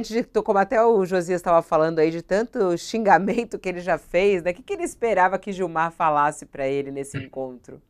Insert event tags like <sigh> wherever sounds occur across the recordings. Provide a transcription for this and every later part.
diante de, como até o Josias estava falando aí, de tanto xingamento que ele já fez, né? O que, que ele esperava que Gilmar falasse para ele nesse encontro?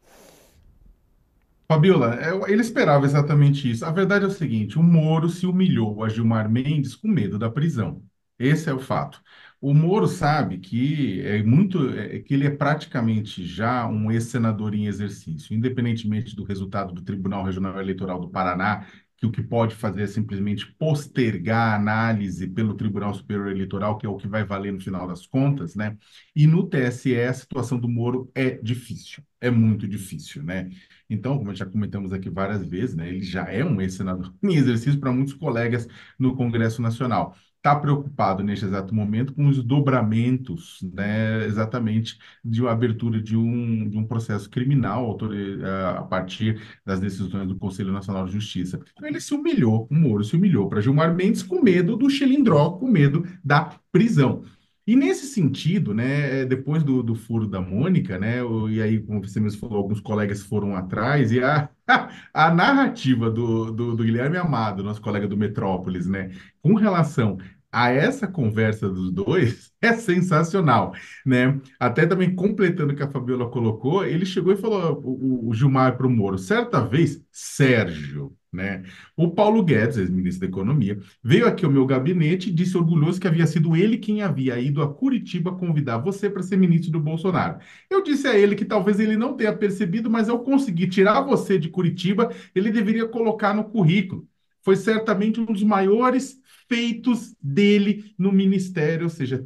Fabiola, é, ele esperava exatamente isso. A verdade é o seguinte: o Moro se humilhou a Gilmar Mendes com medo da prisão. Esse é o fato. O Moro sabe que é muito, é, é que ele é praticamente já um ex-senador em exercício, independentemente do resultado do Tribunal Regional Eleitoral do Paraná, que o que pode fazer é simplesmente postergar a análise pelo Tribunal Superior Eleitoral, que é o que vai valer no final das contas, né? E no TSE a situação do Moro é difícil, é muito difícil, né? Então, como já comentamos aqui várias vezes, né, ele já é um ex-senador <laughs> em exercício para muitos colegas no Congresso Nacional está preocupado neste exato momento com os dobramentos, né, exatamente de uma abertura de um, de um processo criminal eh, a partir das decisões do Conselho Nacional de Justiça. Então ele se humilhou, o Moro se humilhou para Gilmar Mendes com medo do xilindró, com medo da prisão. E nesse sentido, né, eh, depois do, do furo da Mônica, né, e aí, como você mesmo falou, alguns colegas foram atrás, e a, <laughs> a narrativa do, do, do Guilherme Amado, nosso colega do Metrópolis, né, com relação a essa conversa dos dois é sensacional, né? Até também completando o que a Fabiola colocou, ele chegou e falou o, o Gilmar para o Moro, certa vez, Sérgio, né? O Paulo Guedes, ex-ministro da Economia, veio aqui ao meu gabinete e disse orgulhoso que havia sido ele quem havia ido a Curitiba convidar você para ser ministro do Bolsonaro. Eu disse a ele que talvez ele não tenha percebido, mas eu consegui tirar você de Curitiba, ele deveria colocar no currículo foi certamente um dos maiores feitos dele no ministério, ou seja,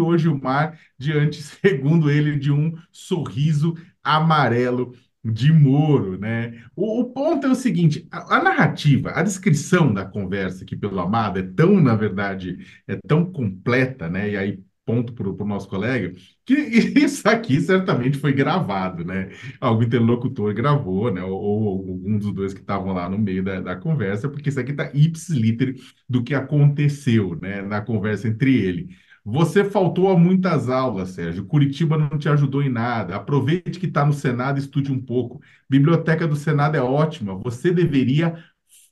hoje o mar diante, <laughs> segundo ele, de um sorriso amarelo de Moro, né? O, o, ponto é o seguinte: a, a, narrativa, a descrição da conversa aqui pelo Amado é tão, na verdade, é tão completa, né? E aí ponto para o nosso colega, que <laughs> isso aqui certamente foi gravado, né? Algum interlocutor gravou, né? Ou, ou um dos dois que estavam lá no meio da, da conversa, porque isso aqui está ipsis liter do que aconteceu, né? Na conversa entre ele. Você faltou a muitas aulas, Sérgio. Curitiba não te ajudou em nada. Aproveite que está no Senado e estude um pouco. Biblioteca do Senado é ótima. Você deveria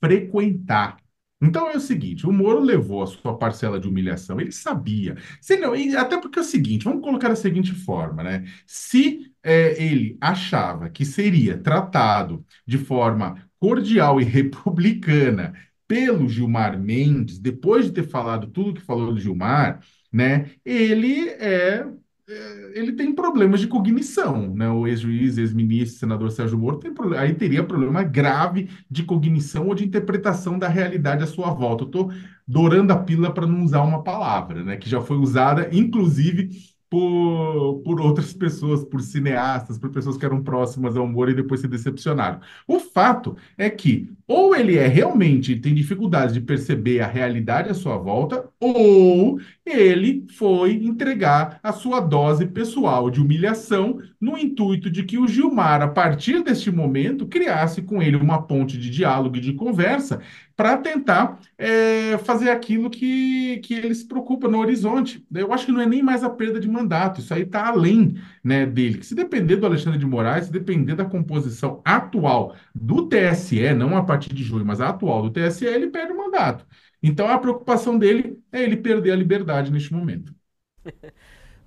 frequentar. Então é o seguinte, o Moro levou a sua parcela de humilhação, ele sabia. senão, até porque é o seguinte, vamos colocar da seguinte forma, né? Se é, ele achava que seria tratado de forma cordial e republicana pelo Gilmar Mendes, depois de ter falado tudo que falou do Gilmar, né? Ele é é, ele tem problemas de cognição, né? O ex-juiz, ex-ministro, senador Sérgio Moro tem problema, aí teria problema grave de cognição ou de interpretação da realidade à sua volta. Eu estou dourando a pila para não usar uma palavra, né? Que já foi usada, inclusive por, outras pessoas, por cineastas, por pessoas que eram próximas ao humor e depois se decepcionaram. O fato é que ou ele é realmente tem dificuldade de perceber a realidade à sua volta, ou ele foi entregar a sua dose pessoal de humilhação no intuito de que o Gilmar, a partir deste momento, criasse com ele uma ponte de diálogo e de conversa para tentar é, fazer aquilo que, que ele se preocupa no horizonte. Eu acho que não é nem mais a perda de mandato, isso aí está além né, dele. se depender do Alexandre de Moraes, se depender da composição atual do TSE, não a partir de julho, mas a atual do TSE, ele perde o mandato. Então a preocupação dele é ele perder a liberdade neste momento. <laughs>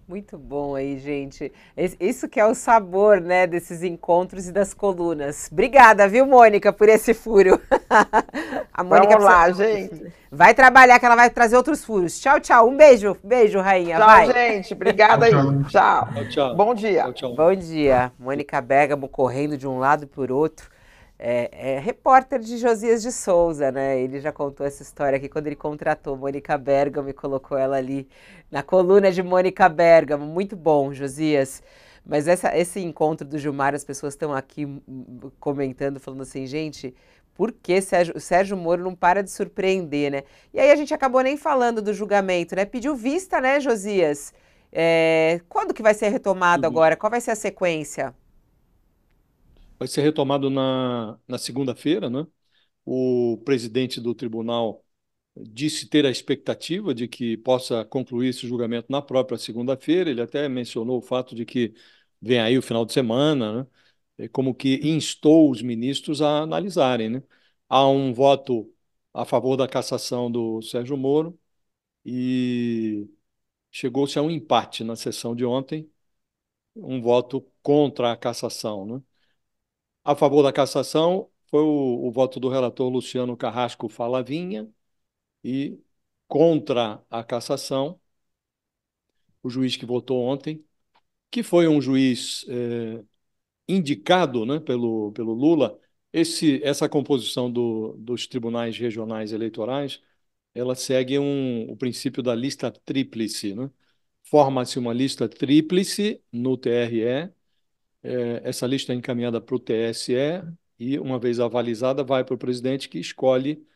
Muito bom aí, gente. Isso que é o sabor, né, desses encontros e das colunas. Obrigada, viu, Mônica, por esse furo. <laughs> A Mônica Vamos lá, precisa... gente. Vai trabalhar que ela vai trazer outros furos. Tchau, tchau. Um beijo. Beijo, rainha. Tchau, vai. gente. Obrigada aí. Tchau. Tchau. Bom dia. Tchau, tchau. Bom dia. Mônica Bergamo correndo de um lado por outro. É, é, repórter de Josias de Souza, né? Ele já contou essa história aqui quando ele contratou Mônica Bergamo e colocou ela ali na coluna de Mônica Bergamo. Muito bom, Josias. Mas essa, esse encontro do Gilmar, as pessoas estão aqui hum, comentando, falando assim, gente, por que Sérgio, Sérgio Moro não para de surpreender, né? E aí a gente acabou nem falando do julgamento, né? Pediu vista, né, Josias? É, quando que vai ser retomado uhum. agora? Qual vai ser a sequência? Vai ser retomado na, na segunda-feira, né? O presidente do tribunal disse ter a expectativa de que possa concluir esse julgamento na própria segunda-feira. Ele até mencionou o fato de que vem aí o final de semana, né? É como que instou os ministros a analisarem. Né? Há um voto a favor da cassação do Sérgio Moro e chegou-se a um empate na sessão de ontem, um voto contra a cassação. Né? A favor da cassação foi o, o voto do relator Luciano Carrasco Falavinha e contra a cassação, o juiz que votou ontem, que foi um juiz eh, indicado né, pelo, pelo Lula, esse, essa composição do, dos tribunais regionais eleitorais, ela segue um, o princípio da lista tríplice. Né? Forma-se uma lista tríplice no TRE, é, essa lista é encaminhada para o TSE e, uma vez avalizada, vai para o presidente que escolhe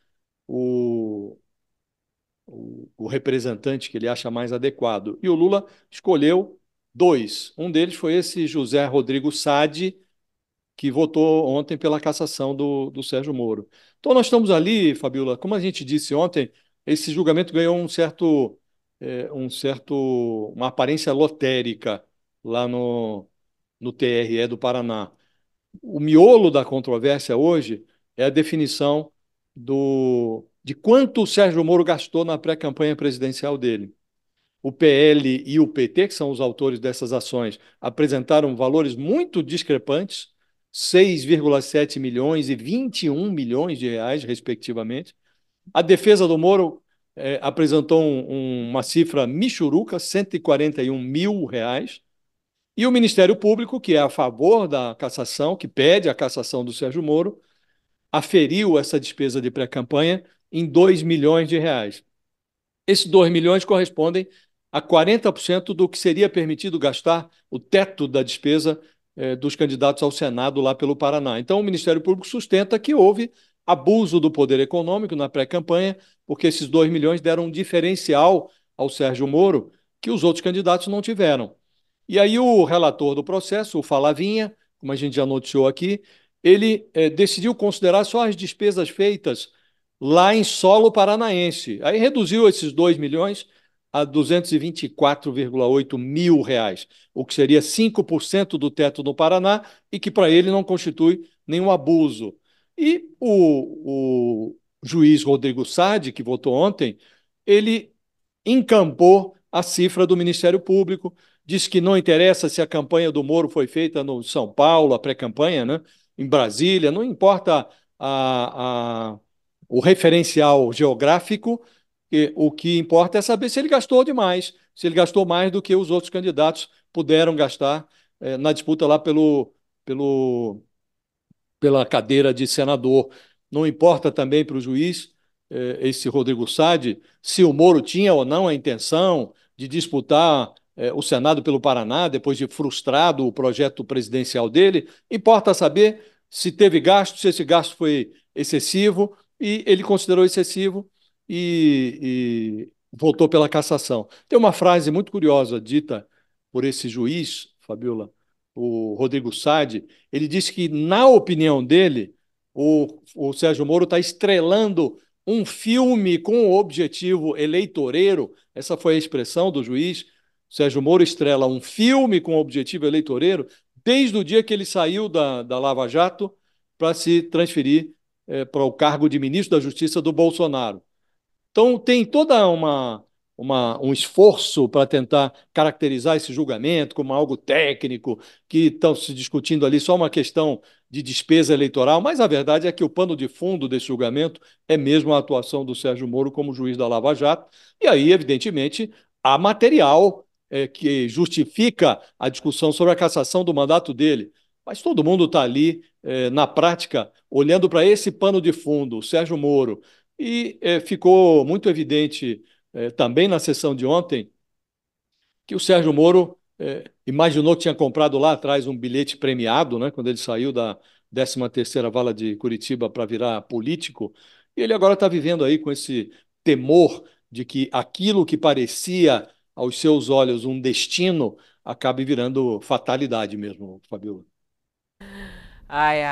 o, o, o representante que ele acha mais adequado. E o Lula escolheu dois. Um deles foi esse José Rodrigo Sade, que votou ontem pela cassação do, do Sérgio Moro. Então, nós estamos ali, Fabiola, como a gente disse ontem, esse julgamento ganhou um certo, é, um certo uma aparência lotérica lá no, no TRE do Paraná. O miolo da controvérsia hoje é a definição do, de quanto o Sérgio Moro gastou na pré-campanha presidencial dele o PL e o PT, que são os autores dessas ações, apresentaram valores muito discrepantes, 6,7 milhões e 21 milhões de reais, respectivamente. A defesa do Moro é, apresentou um, uma cifra michuruca, 141 mil reais. E o Ministério Público, que é a favor da cassação, que pede a cassação do Sérgio Moro, aferiu essa despesa de pré-campanha em 2 milhões de reais. Esses 2 milhões correspondem a 40% do que seria permitido gastar o teto da despesa eh, dos candidatos ao Senado lá pelo Paraná. Então, o Ministério Público sustenta que houve abuso do poder econômico na pré-campanha, porque esses 2 milhões deram um diferencial ao Sérgio Moro que os outros candidatos não tiveram. E aí, o relator do processo, o Falavinha, como a gente já noticiou aqui, ele eh, decidiu considerar só as despesas feitas lá em solo paranaense. Aí reduziu esses 2 milhões a 224,8 mil reais, o que seria 5% do teto no Paraná e que para ele não constitui nenhum abuso. E o, o juiz Rodrigo Sade, que votou ontem, ele encampou a cifra do Ministério Público, diz que não interessa se a campanha do Moro foi feita no São Paulo, a pré-campanha, né? em Brasília, não importa a, a, o referencial geográfico, o que importa é saber se ele gastou demais, se ele gastou mais do que os outros candidatos puderam gastar é, na disputa lá pelo, pelo, pela cadeira de senador. Não importa também para o juiz, eh, esse Rodrigo Sade, se o Moro tinha ou não a intenção de disputar eh, o Senado pelo Paraná, depois de frustrado o projeto presidencial dele. Importa saber se teve gasto, se esse gasto foi excessivo, e ele considerou excessivo, e, e votou pela cassação. Tem uma frase muito curiosa dita por esse juiz, Fabiola, o Rodrigo Sade, ele disse que, na opinião dele, o, o Sérgio Moro está estrelando um filme com o objetivo eleitoreiro. Essa foi a expressão do juiz. Sérgio Moro estrela um filme com o objetivo eleitoreiro desde o dia que ele saiu da, da Lava Jato para se transferir eh, para o cargo de ministro da Justiça do Bolsonaro. Então, tem toda uma. Uma, um esforço para tentar caracterizar esse julgamento como algo técnico, que estão se discutindo ali só uma questão de despesa eleitoral, mas a verdade é que o pano de fundo desse julgamento é mesmo a atuação do Sérgio Moro como juiz da Lava Jato, e aí, evidentemente, há material é, que justifica a discussão sobre a cassação do mandato dele. Mas todo mundo está ali, eh, na prática, olhando para esse pano de fundo, o Sérgio Moro, e é, ficou muito evidente é, também na sessão de ontem que o Sérgio Moro é, imaginou que tinha comprado lá atrás um bilhete premiado, né, quando ele saiu da 13ª Vala de Curitiba para virar político, e ele agora está vivendo aí com esse temor de que aquilo que parecia aos seus olhos um destino acabe virando fatalidade mesmo, Fabiola. Ai, ai.